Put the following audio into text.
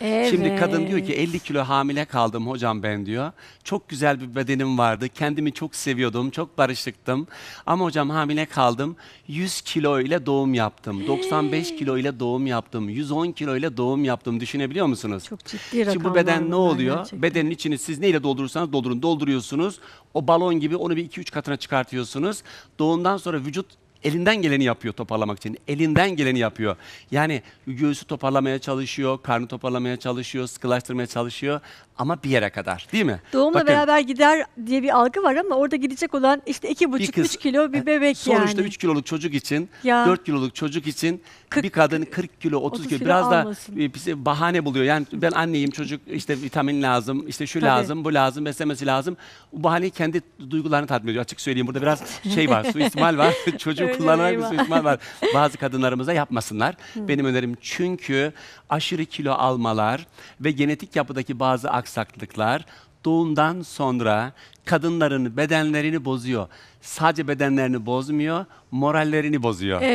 Evet. Şimdi kadın diyor ki 50 kilo hamile kaldım hocam ben diyor. Çok güzel bir bedenim vardı. Kendimi çok seviyordum. Çok barışıktım. Ama hocam hamile kaldım. 100 kilo ile doğum yaptım. 95 kilo ile doğum yaptım. 110 kilo ile doğum yaptım. Düşünebiliyor musunuz? Çok ciddi rakamlar. Şimdi bu beden ne oluyor? Gerçekten. Bedenin içini siz neyle doldurursanız doldurun dolduruyorsunuz. O balon gibi onu bir 2-3 katına çıkartıyorsunuz. Doğumdan sonra vücut Elinden geleni yapıyor toparlamak için. Elinden geleni yapıyor. Yani göğsü toparlamaya çalışıyor, karnı toparlamaya çalışıyor, sıkılaştırmaya çalışıyor ama bir yere kadar değil mi? Doğumla Bakın, beraber gider diye bir algı var ama orada gidecek olan işte 2,5-3 kilo bir e, bebek sonuçta yani. Sonuçta 3 kiloluk çocuk için, ya. 4 kiloluk çocuk için 40, bir kadın 40 kilo, 30, 30 kilo, kilo biraz almasın. da e, bahane buluyor. Yani ben anneyim çocuk işte vitamin lazım, işte şu Tabii. lazım, bu lazım, beslemesi lazım. Bu bahane kendi duygularını tatmin ediyor. Açık söyleyeyim burada biraz şey var, suistimal var. Çocuk kullanarak bir suistimal var. Bazı kadınlarımıza yapmasınlar. Benim önerim çünkü aşırı kilo almalar ve genetik yapıdaki bazı aksaklıklar doğumdan sonra kadınların bedenlerini bozuyor. Sadece bedenlerini bozmuyor, morallerini bozuyor. Evet.